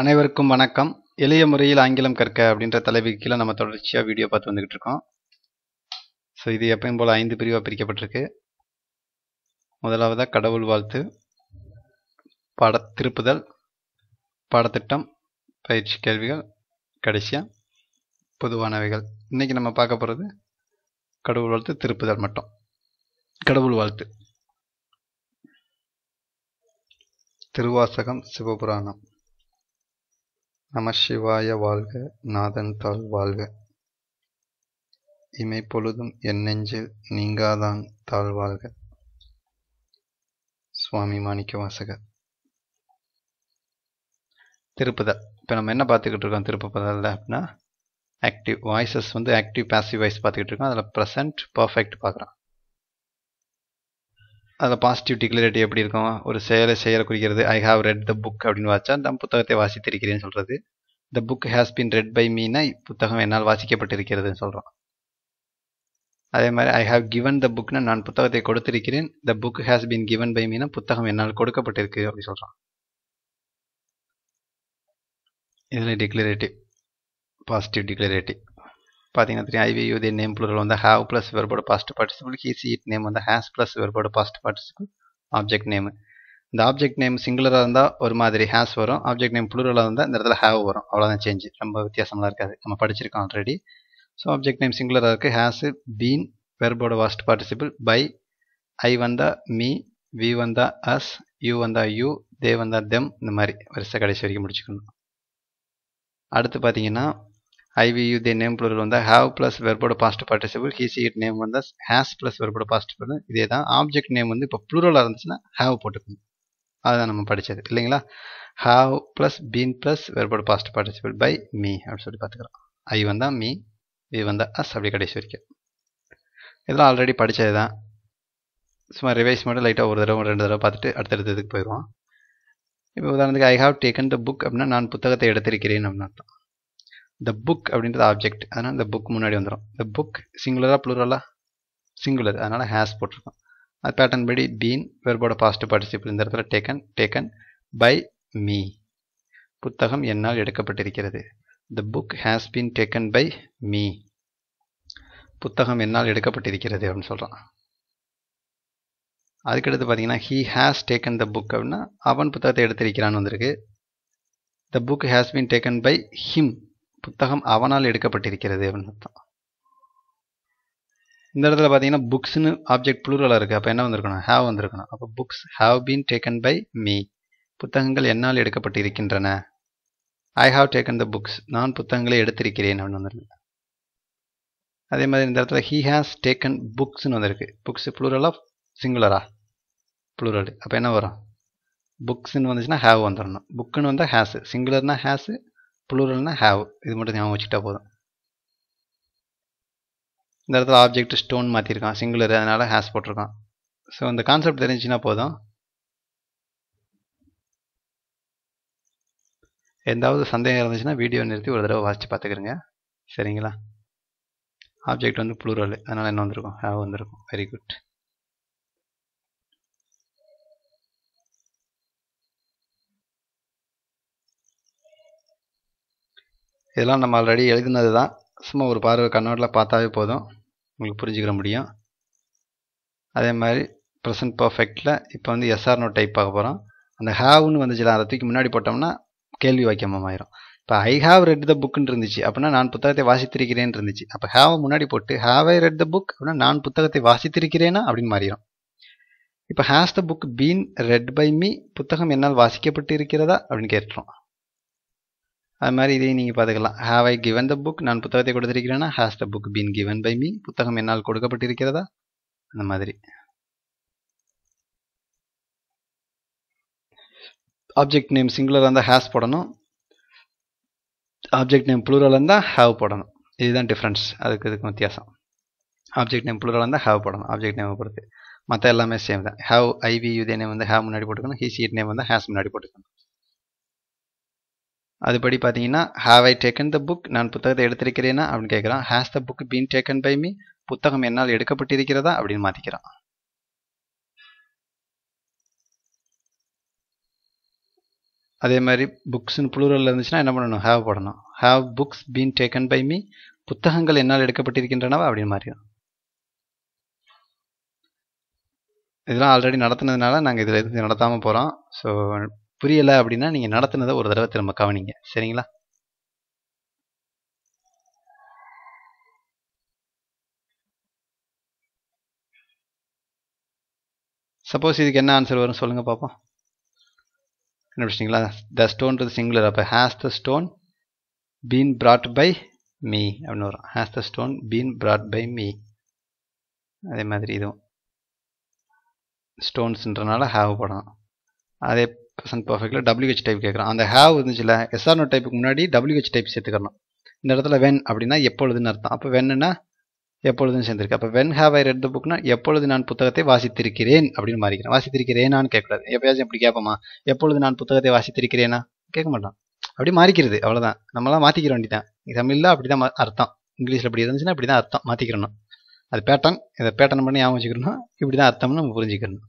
அனைவருக்கும் வணக்கம் எளிய முறையில் ஆங்கிலம் கற்க அப்படின்ற தலைப்புக்கு கீழே நம்ம தொடர்ச்சியாக வீடியோ பார்த்து வந்துக்கிட்டு இருக்கோம் ஸோ இது எப்பயும் போல் ஐந்து பிரிவாக பிரிக்கப்பட்டிருக்கு முதலாவதாக கடவுள் வாழ்த்து பட திருப்புதல் பாடத்திட்டம் பயிற்சி கேள்விகள் கடைசியாக பொதுவானவைகள் இன்றைக்கி நம்ம பார்க்க போகிறது கடவுள் வாழ்த்து திருப்புதல் மட்டும் கடவுள் வாழ்த்து திருவாசகம் சிவபுராணம் சிவாய வாழ்க நாதன் தாள் வாழ்க இமை என் நெஞ்சில் நீங்காதான் தாழ் வாழ்க சுவாமி மாணிக்க வாசகர் திருப்பதா இப்போ நம்ம என்ன பார்த்துக்கிட்டு இருக்கோம் திருப்பதில் அப்படின்னா ஆக்டிவ் வாய்ஸஸ் வந்து ஆக்டிவ் பேசிவ் வாய்ஸ் பார்த்துக்கிட்டு இருக்கோம் அதில் ப்ரெசன்ட் பர்ஃபெக்ட் பார்க்குறான் அதில் பாசிட்டிவ் டிக்ளரேட்டிவ் எப்படி இருக்கும் ஒரு செயலை செயலை குறிக்கிறது I have read the book அப்படின்னு வாச்சா நான் புத்தகத்தை வாசித்திருக்கிறேன்னு சொல்கிறது the book has been read by Meena புத்தகம் என்னால் வாசிக்கப்பட்டிருக்கிறதுன்னு சொல்கிறோம் அதே மாதிரி ஐ ஹாவ் கிவன் த புக்னா நான் புத்தகத்தை கொடுத்திருக்கிறேன் the book has been given by Meena புத்தகம் என்னால் கொடுக்கப்பட்டிருக்கு அப்படின்னு சொல்கிறோம் இதில் டிக்ளரேட்டிவ் பாசிட்டிவ் டிக்ளரேட்டிவ் பார்த்தீங்கன்னா தெரியும் ஐவியூ இதே நேம் ப்ளூரல் வந்து ஹாவ் ப்ளஸ் வெர்போட past participle he she it name வந்து ஹேஸ் ப்ளஸ் வெர்போட பாஸ்ட் பார்ட்டிசிபிள் ஆப்ஜெக்ட் நேம் இந்த ஆப்ஜெக்ட் நேம் சிங்குலராக இருந்தால் ஒரு மாதிரி ஹேஸ் வரும் ஆப்ஜெக்ட் நேம் ப்ளூரலாக இருந்தால் இந்த இடத்துல ஹேவ் வரும் அவ்வளோதான் சேஞ்சு ரொம்ப வித்தியாசமாக இருக்காது நம்ம படிச்சிருக்கோம் ஆல்ரெடி ஸோ ஆப்ஜெக்ட் நேம் சிங்குலராக இருக்குது ஹேஸ் பீன் வெர்போட வாஸ்ட் பார்ட்டிசிபிள் பை ஐ வந்தா மீ வி வந்தா அஸ் யூ வந்தா யூ தே வந்தா தெம் இந்த மாதிரி வருஷ கடைசி வரைக்கும் முடிச்சுக்கணும் அடுத்து பார்த்தீங்கன்னா ஐவியு தி நேம் ப்ளூரில் வந்தால் ஹாவ் ப்ளஸ் வெர்போட past participle he she it name வந்தால் ஹேஸ் ப்ளஸ் வெர்போட பாஸ்ட் பண்ணும் இதே தான் ஆப்ஜெக்ட் நேம் வந்து இப்போ ப்ளூரலாக இருந்துச்சுன்னா ஹாவ் போட்டுக்கணும் அதுதான் நம்ம படித்தது இல்லைங்களா ஹேவ் ப்ளஸ் பீன் ப்ளஸ் வெர்போட பாஸ்ட் பார்ட்டிசிபிள் பை மீ அப்படின்னு சொல்லி பார்த்துக்கிறோம் ஐ வந்தால் மீ வி வந்தால் அஸ் அப்படி கடைசி வரைக்கும் இதெல்லாம் ஆல்ரெடி படித்தது தான் சும்மா ரிவைஸ் மட்டும் லைட்டாக ஒரு தடவை ரெண்டு தடவை பார்த்துட்டு அடுத்தடுத்த இதுக்கு போயிடுவோம் இப்போ உதாரணத்துக்கு I have taken the book அப்படின்னா நான் புத்தகத்தை எடுத்திருக்கிறேன் அப்படின்னு அர்த்தம் த புக் அப்படின்றது ஆப்ஜெக்ட் அதனால் இந்த புக் முன்னாடி வந்துடும் த புக் சிங்குலராக ப்ளூரலாக சிங்குலர் அதனால் ஹேஸ் போட்டிருக்கோம் அது பேட்டர்ன் படி பீன் வெர்போட பாசிட்டிவ் பார்ட்டிசிபிள் இந்த இடத்துல டேக்கன் டேக்கன் பை மீ புத்தகம் என்னால் எடுக்கப்பட்டிருக்கிறது the book has been taken by me புத்தகம் என்னால் எடுக்கப்பட்டிருக்கிறது அப்படின்னு சொல்கிறான் அதுக்கடுத்து பார்த்தீங்கன்னா he has taken the book அப்படின்னா அவன் புத்தகத்தை எடுத்திருக்கிறான்னு வந்திருக்கு the book has been taken by him புத்தகம் அவனால் எடுக்கப்பட்டிருக்கிறது அப்படின்னு இந்த இடத்துல பார்த்தீங்கன்னா புக்ஸ்னு ஆப்ஜெக்ட் ப்ளூரலாக இருக்குது அப்போ என்ன வந்திருக்கணும் ஹேவ் வந்திருக்கணும் அப்போ books have been taken by me புத்தகங்கள் என்னால் எடுக்கப்பட்டிருக்கின்றன I have taken the books நான் புத்தகங்களை எடுத்திருக்கிறேன் அப்படின்னு வந்திருக்கு அதே மாதிரி இந்த இடத்துல ஹீ ஹாஸ் டேக்கன் புக்ஸ்ன்னு வந்திருக்கு புக்ஸ் ப்ளூரலா சிங்குலரா ப்ளூரல் அப்போ என்ன வரும் புக்ஸ்ன்னு வந்துச்சுன்னா ஹேவ் வந்துடணும் புக்குன்னு வந்தால் ஹேஸ் சிங்குலர்னா ஹேஸு ப்ளூரல்னால் ஹாவ் இது மட்டும் ஞாபகம் வச்சுக்கிட்டா போதும் இந்த இடத்துல ஆப்ஜெக்ட் ஸ்டோன் மாற்றிருக்கான் சிங்குலர் அதனால் ஹேஸ் போட்டிருக்கான் ஸோ இந்த கான்செப்ட் தெரிஞ்சுன்னா போதும் எந்தாவது சந்தேகம் இருந்துச்சுன்னா வீடியோ நிறுத்தி ஒரு தடவை வாசித்து பார்த்துக்கிறேங்க சரிங்களா ஆப்ஜெக்ட் வந்து ப்ளூரல் அதனால் என்ன வந்திருக்கும் ஹேவ் வந்திருக்கும் வெரி குட் இதெல்லாம் நம்ம ஆல்ரெடி எழுதினது தான் சும்மா ஒரு பார்வை கண்ணோட்டில் பார்த்தாவே போதும் உங்களுக்கு புரிஞ்சுக்கிற முடியும் அதே மாதிரி ப்ரெசன்ட் பர்ஃபெக்டில் இப்போ வந்து எஸ்ஆர்னோ டைப் பார்க்க போகிறோம் அந்த ஹாவ்னு வந்துச்சுல அதை தூக்கி முன்னாடி போட்டோம்னா கேள்வி வாக்கியமாக ஆயிரும் இப்போ ஐ ஹாவ் ரெட் த புக்குன்னு இருந்துச்சு அப்படின்னா நான் புத்தகத்தை வாசித்திருக்கிறேன்னு இருந்துச்சு அப்போ ஹாவை முன்னாடி போட்டு have I read the book அப்படின்னா நான் புத்தகத்தை வாசித்திருக்கிறேனா அப்படின்னு மாறிடும் இப்போ has the book been read by me புத்தகம் என்னால் வாசிக்கப்பட்டு இருக்கிறதா அப்படின்னு கேட்டுறோம் அது மாதிரி இதையும் நீங்கள் பார்த்துக்கலாம் have I given the book நான் புத்தகத்தை கொடுத்துருக்கிறேன்னா has the book been given by me புத்தகம் என்னால் கொடுக்கப்பட்டிருக்கிறதா அந்த மாதிரி ஆப்ஜெக்ட் நேம் சிங்குலராக இருந்தால் ஹேஸ் போடணும் ஆப்ஜெக்ட் நேம் ப்ளூரலாக இருந்தால் ஹாவ் போடணும் இதுதான் டிஃப்ரென்ஸ் அதுக்கு இதுக்கு வித்தியாசம் ஆப்ஜெக்ட் நேம் ப்ளூரலாக இருந்தால் ஹாவ் போடணும் ஆப்ஜெக்ட் நேம் பொறுத்து மற்ற எல்லாமே சேம் தான் ஹாவ் ஐவி இதே நேம் வந்து ஹேவ் முன்னாடி போட்டுக்கணும் ஹிசிஎட் நேம் வந்து ஹேஸ் முன்னாடி போட்டுக்கணும் அதுபடி பார்த்தீங்கன்னா have I taken the book நான் புத்தகத்தை எடுத்திருக்கிறேனா அப்படின்னு கேட்குறான் has the book been taken by me புத்தகம் என்னால் எடுக்கப்பட்டிருக்கிறதா அப்படின்னு மாற்றிக்கிறான் அதே மாதிரி புக்ஸ்னு ப்ளூரலில் இருந்துச்சுன்னா என்ன பண்ணணும் ஹேவ் போடணும் have books been taken by me புத்தகங்கள் என்னால் எடுக்கப்பட்டிருக்கின்றனவா அப்படின்னு மாறிடும் இதெல்லாம் ஆல்ரெடி நடத்துனதுனால நாங்கள் இதில் எதுவும் நடத்தாமல் போகிறோம் ஸோ புரியலை அப்படின்னா நீங்கள் நடத்துனதை ஒரு தடவை திரும்ப கவனிங்க சரிங்களா சப்போஸ் இதுக்கு என்ன ஆன்சர் வரும் சொல்லுங்கள் பார்ப்போம் கண்டுபிடிச்சிங்களா த ஸ்டோன்றது சிங்குலர் அப்போ has the stone been brought by me அப்படின்னு வரும் has the stone been brought by me அதே மாதிரி இதுவும் ஸ்டோன்ஸ்ன்றனால ஹேவ் படம் அதே பிரசன்ட் பர்ஃபெக்டில் டபிள்யூஹெச் டைப் கேட்குறான் அந்த ஹேவ் இருந்துச்சுல எஸ்ஆர்னோ டைப்புக்கு முன்னாடி டபிள்யூஹெச் டைப் சேர்த்துக்கணும் இந்த இடத்துல வென் அப்படின்னா எப்பொழுதுன்னு அர்த்தம் அப்போ வென்னுன்னா எப்பொழுதுன்னு சேர்ந்துருக்கு அப்போ when have I read the புக்னா எப்பொழுது நான் புத்தகத்தை வாசித்திருக்கிறேன் அப்படின்னு மாறிக்கிறேன் வாசித்திருக்கிறேனான்னு கேட்கக்கூடாது எப்பயாச்சும் இப்படி கேட்போமா எப்பொழுது நான் புத்தகத்தை வாசித்திருக்கிறேனா கேட்க மாட்டான் அப்படி மாறிக்கிறது அவ்வளோதான் நம்மளாம் மாற்றிக்கிற வேண்டிதான் தமிழில் அப்படி தான் அர்த்தம் இங்கிலீஷில் இப்படி இருந்துச்சுன்னா அப்படி தான் அர்த்தம் மாற்றிக்கிறணும் அது பேட்டன் இதை பேட்டன் பண்ணி ஞாபகம் வச்சுக்கணும் இப்படி தான் அர்த்தம்னு நம்ம புரிஞ்சுக்கணும்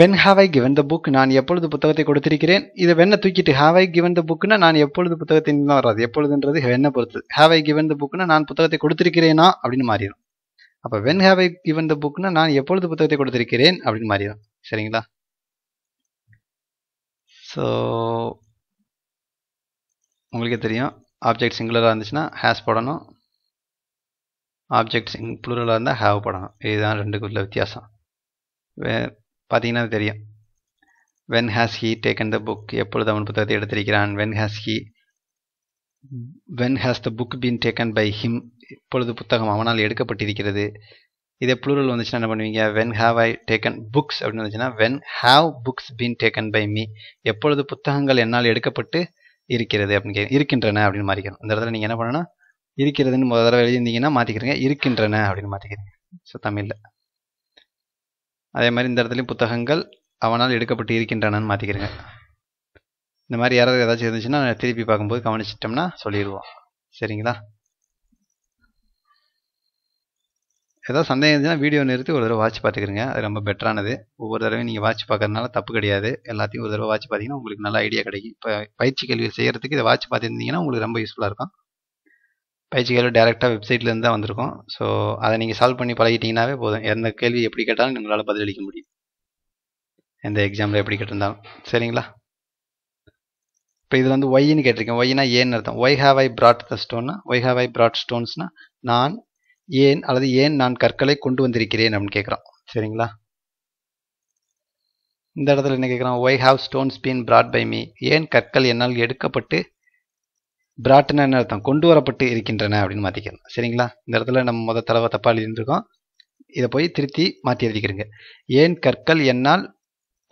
when have given the book நான் எப்பொழுது புத்தகத்தை கொடுத்திருக்கிறேன் இது வெண்ணை தூக்கிட்டு ஹாவ் ஐ கிவன் த புக்னா நான் எப்பொழுது புத்தகத்தை தான் வராது எப்பொழுதுன்றது வெண்ணை பொறுத்து ஹாவ் ஐ கிவன் த புக்னா நான் புத்தகத்தை கொடுத்திருக்கிறேனா அப்படின்னு மாறிடும் அப்போ when have I given the புக்னா நான் எப்பொழுது புத்தகத்தை கொடுத்திருக்கிறேன் அப்படின்னு மாறிடும் சரிங்களா ஸோ உங்களுக்கே தெரியும் ஆப்ஜெக்ட் சிங்குலராக இருந்துச்சுன்னா ஹேஸ் போடணும் ஆப்ஜெக்ட் சிங் ப்ளூரலாக இருந்தால் ஹேவ் போடணும் இதுதான் ரெண்டுக்குள்ள வித்தியாசம் பார்த்தீங்கன்னா தெரியும் when has he taken the book எப்பொழுது அவன் புத்தகத்தை எடுத்திருக்கிறான் when has he when has the book been taken by him இப்பொழுது புத்தகம் அவனால் எடுக்கப்பட்டிருக்கிறது இதே ப்ளூரல் வந்துச்சுன்னா என்ன பண்ணுவீங்க when have I taken books அப்படின்னு வந்துச்சுன்னா when have books been taken by me எப்பொழுது புத்தகங்கள் என்னால் எடுக்கப்பட்டு இருக்கிறது அப்படின்னு கே இருக்கின்றன அப்படின்னு மாறிக்கிறோம் இந்த இடத்துல நீங்கள் என்ன பண்ணணும் இருக்கிறதுன்னு முதல் தடவை எழுதியிருந்தீங்கன்னா மாற்றிக்கிறீங்க இருக்கின்றன அப்படின்னு மாற்றிக்கிறீங்க ஸோ தமிழில் அதே மாதிரி இந்த இடத்துலையும் புத்தகங்கள் அவனால் எடுக்கப்பட்டு இருக்கின்றனன்னு மாற்றிக்கிறேங்க இந்த மாதிரி யாராவது ஏதாச்சும் இருந்துச்சுன்னா திருப்பி பார்க்கும்போது கவனிச்சிட்டோம்னா சொல்லிடுவோம் சரிங்களா ஏதாவது சந்தேகம் இருந்துச்சுன்னா வீடியோ நிறுத்தி ஒரு தடவை வாட்ச் பார்த்துக்கிறங்க அது ரொம்ப பெட்டரானது ஒவ்வொரு தடவையும் நீங்கள் வாட்ச் பார்க்கறதுனால தப்பு கிடையாது எல்லாத்தையும் ஒரு தடவை வாட்ச் பார்த்தீங்கன்னா உங்களுக்கு நல்ல ஐடியா கிடைக்கும் இப்போ பயிற்சி கல்வி செய்கிறதுக்கு இதை வாட்ச் பார்த்துருந்தீங்கன்னா உங்களுக்கு ரொம்ப யூஸ்ஃபுல்லாக இருக்கும் பயிற்சிகள் டேரெக்டாக வெப்சைட்லேருந்து தான் வந்திருக்கும் ஸோ அதை நீங்கள் சால்வ் பண்ணி பழகிட்டிங்கனாவே போதும் எந்த கேள்வி எப்படி கேட்டாலும் உங்களால் பதிலளிக்க முடியும் எந்த எக்ஸாமில் எப்படி கேட்டிருந்தாலும் சரிங்களா இப்போ இதில் வந்து ஒய்ன்னு கேட்டிருக்கேன் ஒய்னா ஏன்னு அர்த்தம் why have I brought the ஸ்டோன்னா ஒய் ஹாவ் ஐ பிராட் ஸ்டோன்ஸ்னா நான் ஏன் அல்லது ஏன் நான் கற்களை கொண்டு வந்திருக்கிறேன் அப்படின்னு கேட்குறோம் சரிங்களா இந்த இடத்துல என்ன கேட்குறோம் why have stones been brought by me ஏன் கற்கள் என்னால் எடுக்கப்பட்டு பிராட்டன் என்ன அர்த்தம் கொண்டு வரப்பட்டு இருக்கின்றன அப்படின்னு மாற்றிக்கணும் சரிங்களா இந்த இடத்துல நம்ம முத தடவை தப்பா எழுதிருக்கோம் இதை போய் திருத்தி மாற்றி எழுதிக்கிறீங்க ஏன் கற்கள் என்னால்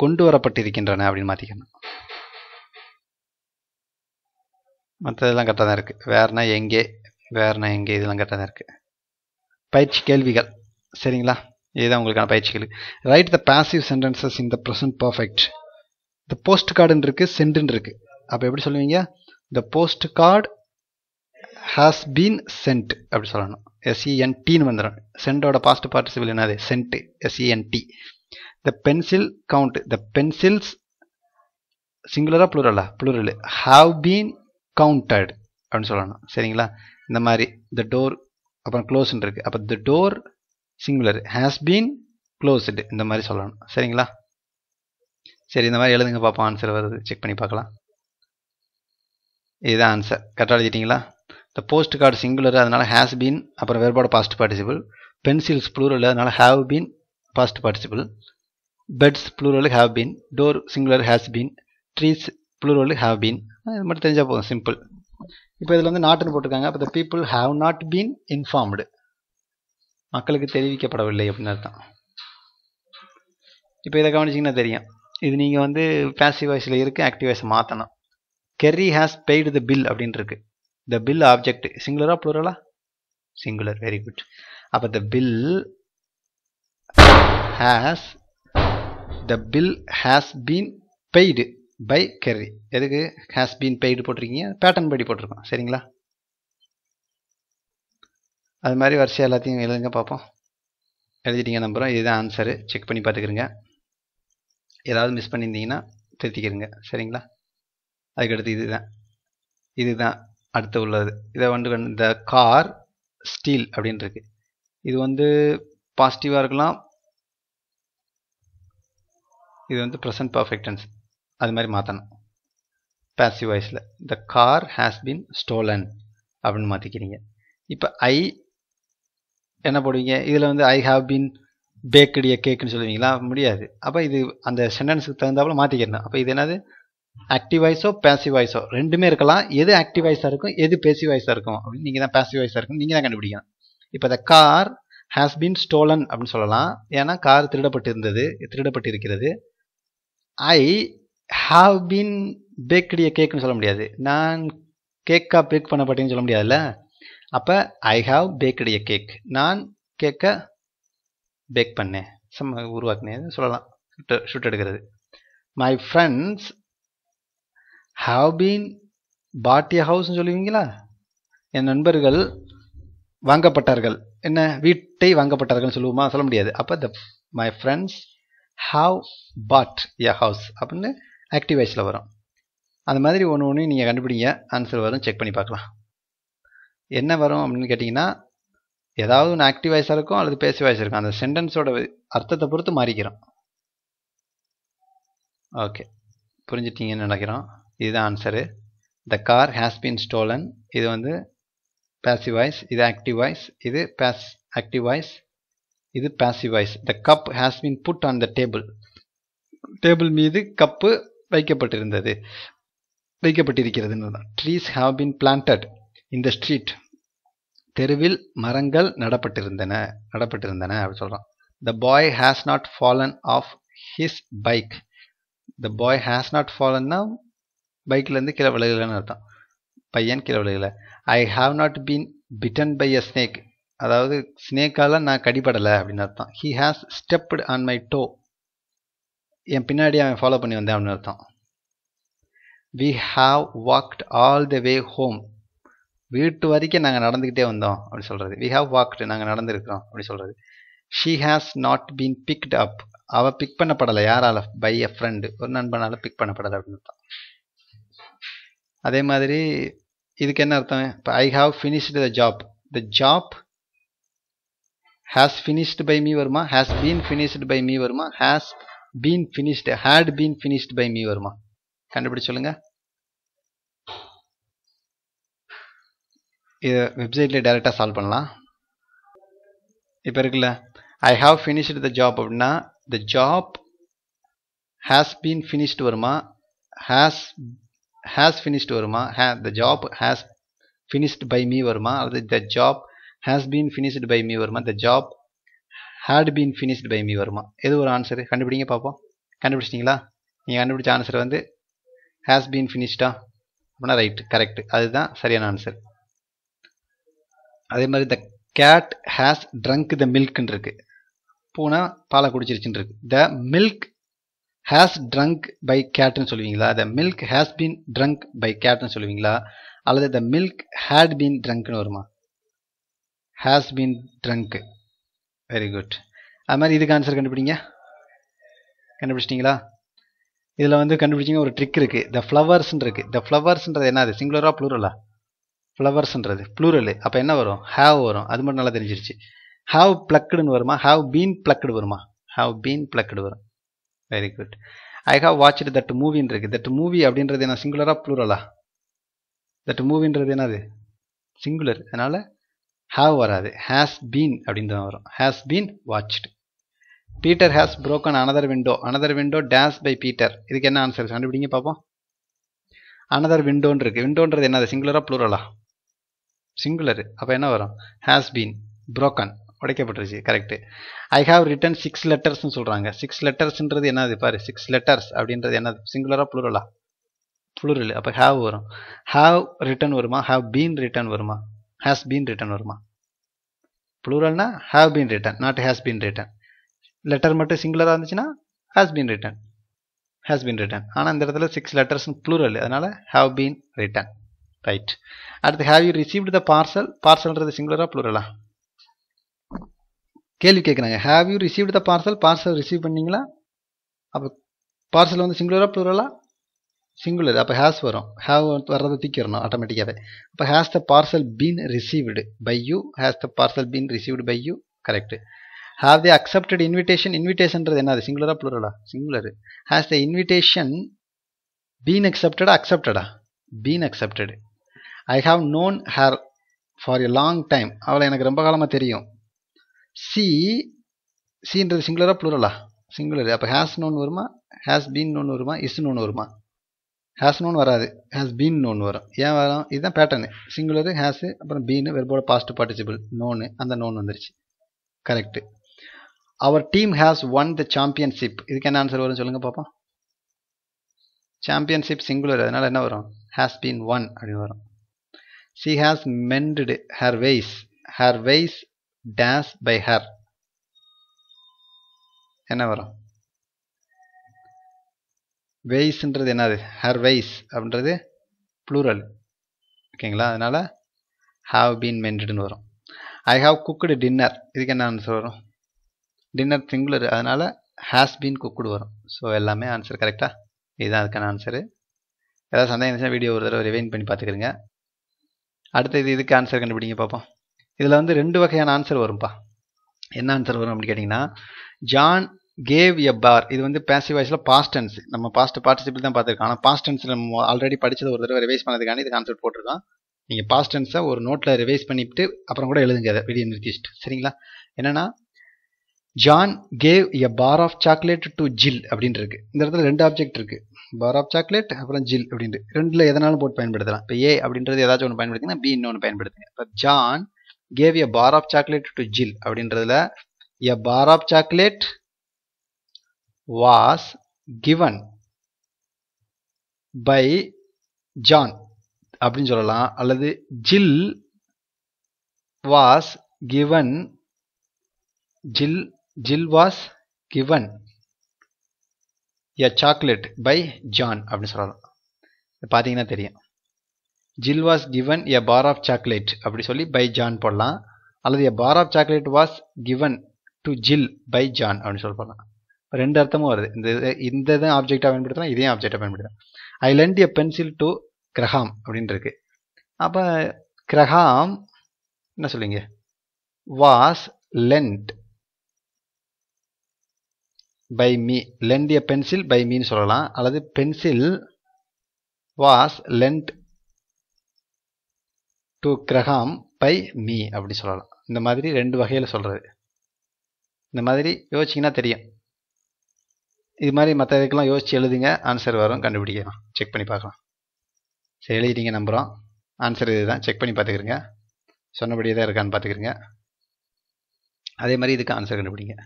கொண்டு வரப்பட்டு இருக்கின்றன அப்படின்னு மாற்றிக்கணும் மற்றதெல்லாம் கரெக்டாக தான் இருக்குது வேறுனா எங்கே வேறுனா எங்கே இதெல்லாம் கரெக்டாக தான் இருக்குது பயிற்சி கேள்விகள் சரிங்களா இதுதான் உங்களுக்கான பயிற்சி கேள்வி write the passive sentences in the present perfect இந்த போஸ்ட் கார்டுன்னு இருக்குது சென்டுன்னு இருக்குது அப்போ எப்படி சொல்லுவீங்க the post card has been sent அப்படி சொல்லணும் எஸ்இஎன்டின்னு வந்துடும் சென்டோட பாஸ்ட் பார்ட்டிசிபிள் என்னது sent S E N T the pencil count the pencils சிங்குலரா புளூரலா ப்ளூரல் ஹாவ் பீன் கவுண்டட் அப்படின்னு சொல்லணும் சரிங்களா இந்த மாதிரி த டோர் அப்புறம் க்ளோஸ்ன்னு இருக்குது அப்போ the door singular has been closed இந்த மாதிரி சொல்லணும் சரிங்களா சரி இந்த மாதிரி எழுதுங்க பார்ப்போம் ஆன்சர் வருது செக் பண்ணி பார்க்கலாம் இதுதான் ஆன்சர் கரெக்டாக எழுதிட்டிங்களா இந்த போஸ்ட் கார்டு சிங்குலர் அதனால் ஹேஸ் பீன் அப்புறம் வேறுபாடு பாஸ்ட் பார்ட்டிசிபிள் பென்சில்ஸ் ப்ளூரில் அதனால் have been past participle beds plural have been door singular has been trees plural have been இது மட்டும் தெரிஞ்சால் போதும் சிம்பிள் இப்போ இதில் வந்து நாட்டுன்னு போட்டிருக்காங்க அப்போ the people have not been informed மக்களுக்கு தெரிவிக்கப்படவில்லை அப்படின்னு அர்த்தம் இப்போ இதை கவனிச்சிங்கன்னா தெரியும் இது நீங்கள் வந்து பேசிவ் வாய்ஸில் இருக்குது ஆக்டிவ் வாய்ஸை மாற்றணும் Kerry has paid the bill அப்படின்ட்டு இருக்கு த பில் ஆப்ஜெக்ட் சிங்குலரா புளூரலா சிங்குலர் வெரி குட் அப்போ the bill has the bill has been paid by Kerry எதுக்கு ஹேஸ் பீன் பெய்டு போட்டிருக்கீங்க பேட்டர்ன் படி போட்டிருக்கோம் சரிங்களா அது மாதிரி வரிசையாக எல்லாத்தையும் எழுதுங்க பார்ப்போம் எழுதிட்டீங்க நம்புறோம் இதுதான் ஆன்சரு செக் பண்ணி பார்த்துக்கிறேங்க ஏதாவது மிஸ் பண்ணியிருந்தீங்கன்னா திருத்திக்கிறேங்க சரிங்களா அதுக்கடுத்து இதுதான் இதுதான் அடுத்து உள்ளது இதை வந்து இந்த கார் ஸ்டீல் அப்படின்ட்டு இருக்கு இது வந்து பாசிட்டிவாக இருக்கலாம் இது வந்து ப்ரெசன்ட் பர்ஃபெக்டன்ஸ் அது மாதிரி மாற்றணும் பேசிவ் வாய்ஸில் the car has been stolen அப்படின்னு மாற்றிக்கிறீங்க இப்போ ஐ என்ன போடுவீங்க இதில் வந்து ஐ ஹாவ் பீன் பேக்கடிய கேக்குன்னு சொல்லுவீங்களா முடியாது அப்போ இது அந்த சென்டென்ஸுக்கு தகுந்தாப்புல மாற்றிக்கிறேன் அப்போ இது என்னது ஆக்டிவ் வாய்ஸோ பேசிவ் வாய்ஸோ ரெண்டுமே இருக்கலாம் எது ஆக்டிவ் வாய்ஸாக இருக்கும் எது பேசிவ் வாய்ஸாக இருக்கும் அப்படின்னு நீங்கள் தான் பேசிவ் வாய்ஸாக இருக்கும் நீங்கள் தான் கண்டுபிடிக்கணும் இப்போ the car has been stolen அப்படின்னு சொல்லலாம் ஏன்னா கார் திருடப்பட்டிருந்தது திருடப்பட்டிருக்கிறது ஐ ஹாவ் பீன் பேக்கடிய கேக்குன்னு சொல்ல முடியாது நான் கேக்காக பேக் பண்ணப்பட்டேன்னு சொல்ல முடியாதுல்ல அப்போ ஐ ஹாவ் பேக்கடிய கேக் நான் கேக்கை பேக் பண்ணேன் சம்ம உருவாக்கினேன் சொல்லலாம் ஷூட் எடுக்கிறது my friends have been bought a ஹவுஸ்ன்னு சொல்லுவீங்களா என் நண்பர்கள் வாங்கப்பட்டார்கள் என்ன வீட்டை வாங்கப்பட்டார்கள்னு சொல்லுவோமா சொல்ல முடியாது அப்போ the my friends have bought a house அப்படின்னு ஆக்டிவ் வாய்ஸில் வரும் அந்த மாதிரி ஒன்று ஒன்று நீங்கள் கண்டுபிடிங்க ஆன்சர் வரும் செக் பண்ணி பார்க்கலாம் என்ன வரும் அப்படின்னு கேட்டிங்கன்னா ஏதாவது ஒன்று ஆக்டிவ் வாய்ஸாக இருக்கும் அல்லது பேசி வாய்ஸ் இருக்கும் அந்த சென்டென்ஸோட அர்த்தத்தை பொறுத்து மாறிக்கிறோம் ஓகே புரிஞ்சுட்டீங்கன்னு நினைக்கிறோம் இதுதான் answer the car has been stolen இது வந்து பேசிவ் வாய்ஸ் இது ஆக்டிவ் வாய்ஸ் இது பேஸ் ஆக்டிவ் வாய்ஸ் இது passive voice the cup has been put on the table table மீது கப்பு வைக்கப்பட்டிருந்தது வைக்கப்பட்டிருக்கிறதுன்னு தான் ட்ரீஸ் ஹாவ் பீன் பிளான்டட் இந்த ஸ்ட்ரீட் தெருவில் மரங்கள் நடப்பட்டிருந்தன நடப்பட்டிருந்தன அப்படின்னு சொல்கிறோம் the boy has not fallen off his bike the boy has not ஃபாலன்னா பைக்லேருந்து கீழே விழுகலைன்னு அர்த்தம் பையன் கீழே விழுகலை ஐ have not been bitten by a snake அதாவது ஸ்னேக்கால் நான் கடிபடலை அப்படின்னு அர்த்தம் he has stepped on my toe என் பின்னாடி அவன் ஃபாலோ பண்ணி வந்தேன் அப்படின்னு அர்த்தம் we have walked all the way home வீட்டு வரைக்கும் நாங்கள் நடந்துக்கிட்டே வந்தோம் அப்படி சொல்கிறது வி ஹாவ் வாக்டு நாங்கள் நடந்துருக்கிறோம் அப்படின்னு சொல்கிறது she has not been picked up அவள் பிக் பண்ணப்படலை யாரால் பை எ ஃப்ரெண்டு ஒரு நண்பனால் பிக் பண்ணப்படலை அப்படின்னு அர்த்தம் அதே மாதிரி இதுக்கு என்ன அர்த்தம் இப்போ I have finished the job the job has finished by me வருமா has been finished by me வருமா has been finished had been finished by me வருமா கண்டுபிடிச்சு சொல்லுங்க இதை வெப்சைட்ல டேரெக்டாக சால்வ் பண்ணலாம் இப்போ இருக்குல்ல I have finished the job அப்படின்னா the job has been finished வருமா ஹேஸ் ஹேஸ் ஃபினிஷ்டு வருமா hey the job has finished by me வருமா அல்லது the job has been finished by me வருமா the job had been finished by me வருமா எது ஒரு answer கண்டுபிடிங்க பார்ப்போம் கண்டுபிடிச்சிட்டிங்களா நீங்கள் கண்டுபிடிச்ச ஆன்சர் வந்து ஹேஸ் பீன் ஃபினிஷ்டா அப்படின்னா ரைட்டு கரெக்ட் அதுதான் சரியான ஆன்சர் அதே மாதிரி the cat has drunk the மில்க்ன்னு இருக்குது பூனை பாலை குடிச்சிருச்சுன்னு இருக்கு the milk has drunk by கேட்னு சொல்லுவீங்களா the milk has been drunk by கேட்னு சொல்லுவீங்களா அல்லது த மில்க் ஹேட் பீன் ட்ரங்க்னு வருமா has been drunk very good அது மாதிரி இதுக்கு ஆன்சர் கண்டுபிடிங்க கண்டுபிடிச்சிட்டிங்களா இதில் வந்து கண்டுபிடிச்சிங்க ஒரு ட்ரிக் இருக்குது த ஃப்ளவர்ஸ்ன்னு இருக்குது த ஃப்ளவர்ஸ்ன்றது என்னது சிங்குலராக ப்ளூரலா ஃப்ளவர்ஸ்ன்றது ப்ளூரல் அப்போ என்ன வரும் ஹாவ் வரும் அது மட்டும் நல்லா தெரிஞ்சிருச்சு ஹாவ் பிளக்குடுன்னு வருமா ஹாவ் பீன் பிளக்குடு வருமா ஹாவ் பீன் பிளக்குடு வரும் very good I have watched that மூவின்னு இருக்குது தட் மூவி அப்படின்றது என்ன சிங்குலரா ப்ளூரலா தட் மூவின்றது என்னது சிங்குலர் அதனால் ஹாவ் வராது ஹேஸ் பீன் அப்படின்றது வரும் has been watched Peter has broken another window another window days by Peter இதுக்கு என்ன ஆன்சர் கண்டுபிடிங்க பார்ப்போம் அனதர் விண்டோன்னு இருக்குது விண்டோன்றது என்னது சிங்குலரா ப்ளூரலா சிங்குலர் அப்போ என்ன வரும் ஹேஸ் பீன் புரோக்கன் உடைக்கப்பட்டுருச்சு correct I have written six லெட்டர்ஸ்னு சொல்கிறாங்க சிக்ஸ் லெட்டர்ஸ்ன்றது என்னது பாரு சிக்ஸ் லெட்டர்ஸ் அப்படின்றது என்னது சிங்குலராக புளுரலா ப்ளூரல் அப்போ ஹாவ் வரும் ஹாவ் ரிட்டன் வருமா ஹாவ் பீன் ரிட்டன் வருமா ஹேஸ் பீன் ரிட்டன் வருமா ப்ளூரல்னா have been written not has been written letter மட்டும் சிங்குலராக இருந்துச்சுன்னா has been written has been written ஆனால் இந்த இடத்துல சிக்ஸ் லெட்டர்ஸ்னு ப்ளூரல் அதனால் ஹாவ் பீன் ரிட்டன் ரைட் அடுத்து have you received the parcel பார்சல்ன்றது சிங்குலராக ப்ளூரலா கேள்வி கேட்குறாங்க have you received the parcel parcel receive பண்ணிங்களா அப்போ பார்சல் வந்து சிங்குலராக ப்ளூரலா சிங்குலர் அப்போ ஹேஸ் வரும் ஹேவ் வர்றதை தூக்கிடணும் ஆட்டோமேட்டிக்காகவே அப்போ has the parcel been received by you has the parcel been received by you correct have the accepted invitation இன்விடேஷன்றது என்னது சிங்குலராக ப்ளூரலா singular has the invitation been அக்செப்டடா அக்செப்டடா been accepted I have known her for a long time அவளை எனக்கு ரொம்ப காலமாக தெரியும் சி சீன்றது சிங்குலரா ப்ளூரலா சிங்குலர் அப்போ ஹேஸ் நோன் வருமா ஹேஸ் பீன் ஒன்று வருமா இஸ்னு ஒன்று வருமா ஹேஸ் நோன் வராது ஹேஸ் பீன் ஒன்று வரும் ஏன் வரும் இதுதான் பேட்டர்னு சிங்குலர் ஹேஸ் அப்புறம் பீனு வெர்போட பாஸ்ட் பார்ட்டிசிபிள் நோனு அந்த நோன் வந்துருச்சு correct our team has won the championship இதுக்கு என்ன ஆன்சர் வரும்னு சொல்லுங்கள் பார்ப்போம் சாம்பியன்ஷிப் சிங்குலர் அதனால் என்ன வரும் ஹேஸ் பீன் ஒன் அப்படி வரும் she has mended her ways her ways days by her என்ன வரும் வெய்ஸ்ன்றது என்னது ஹர் வெய்ஸ் அப்படின்றது ப்ளூரல் ஓகேங்களா அதனால் ஹாவ் பீன் மென்டுன்னு வரும் ஐ ஹாவ் குக்குடு டின்னர் இதுக்கு என்ன ஆன்சர் வரும் டின்னர் சிங்குலர் அதனால் ஹேஸ் பீன் குக்குடு வரும் ஸோ எல்லாமே ஆன்சர் கரெக்டாக இதுதான் அதுக்கான ஆன்சரு ஏதாவது சந்தேகம் வீடியோ ஒரு தடவை ரிவைன் பண்ணி அடுத்த இது இதுக்கு ஆன்சர் கண்டுபிடிங்க பார்ப்போம் இதில் வந்து ரெண்டு வகையான ஆன்சர் வரும்ப்பா என்ன ஆன்சர் வரும் அப்படின்னு கேட்டிங்கன்னா ஜான் கேவ் எ பார் இது வந்து பேசிவ் வாய்ஸில் பாஸ்டன்ஸ் நம்ம பாஸ்ட் பார்ட்டிசிபிள் தான் பார்த்துருக்கோம் ஆனால் பாஸ்டன்ஸ் நம்ம ஆல்ரெடி படித்தது ஒரு தடவை ரிவைஸ் பண்ணதுக்கான இது கான்செப்ட் போட்டிருக்கோம் நீங்கள் பாஸ்டன்ஸை ஒரு நோட்டில் ரிவைஸ் பண்ணிவிட்டு அப்புறம் கூட எழுதுங்க அதை வெளியே நிறுத்திச்சுட்டு சரிங்களா என்னென்னா John gave a bar of chocolate to Jill அப்படின்னு இருக்கு இந்த இடத்துல ரெண்டு ஆப்ஜெக்ட் இருக்கு பார் ஆஃப் சாக்லேட் அப்புறம் ஜில் அப்படின்ட்டு ரெண்டில் எதனாலும் போட்டு பயன்படுத்தலாம் இப்போ ஏ அப்படின்றது ஏதாச்சும் ஒன்று பயன்படுத்திங்கன்னா பி இன்னொன்று பயன்படுத்துங்க இப்போ John gave a bar of chocolate to Jill அப்படின்றதுல a bar of chocolate was given by John அப்படின்னு சொல்லலாம் அல்லது Jill was given Jill Jill was given a chocolate by John அப்படின்னு சொல்லலாம் பார்த்தீங்கன்னா தெரியும் Jill was given a bar of chocolate அப்படி சொல்லி பை ஜான் போடலாம் அல்லது a bar of chocolate was given to Jill by John அப்படின்னு சொல்லி போடலாம் ரெண்டு அர்த்தமும் வருது இந்த இந்த இதை ஆப்ஜெக்டாக பயன்படுத்தலாம் இதையும் ஆப்ஜெக்டாக பயன்படுத்தலாம் I lend a pencil to Graham அப்படின்னு இருக்கு அப்போ கிரஹாம் என்ன சொல்லுங்க was lend by me lend a pencil by மீன்னு சொல்லலாம் அல்லது pencil was lent to Graham by me அப்படி சொல்லலாம் இந்த மாதிரி ரெண்டு வகையில் சொல்கிறது இந்த மாதிரி யோசிச்சிங்கன்னா தெரியும் இது மாதிரி மற்ற இதுக்கெல்லாம் யோசித்து எழுதுங்க ஆன்சர் வரும் கண்டுபிடிக்கலாம் செக் பண்ணி பார்க்கலாம் சரி எழுதிட்டீங்க நம்புகிறோம் ஆன்சர் இது தான் செக் பண்ணி பார்த்துக்கிறீங்க சொன்னபடியே தான் இருக்கான்னு பார்த்துக்கிறீங்க அதே மாதிரி இதுக்கு ஆன்சர் கண்டுபிடிங்க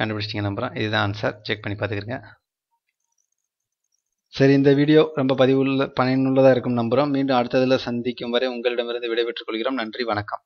கண்டுபிடிச்சிட்டிங்க நம்புகிறோம் இதுதான் ஆன்சர் செக் பண்ணி பார்த்துக்கிறீங்க சரி இந்த வீடியோ ரொம்ப பதிவுள்ள பயனுள்ளதாக இருக்கும் நம்புகிறோம் மீண்டும் அடுத்ததில் சந்திக்கும் வரை உங்களிடமிருந்து விடைபெற்றுக் கொள்கிறோம் நன்றி வணக்கம்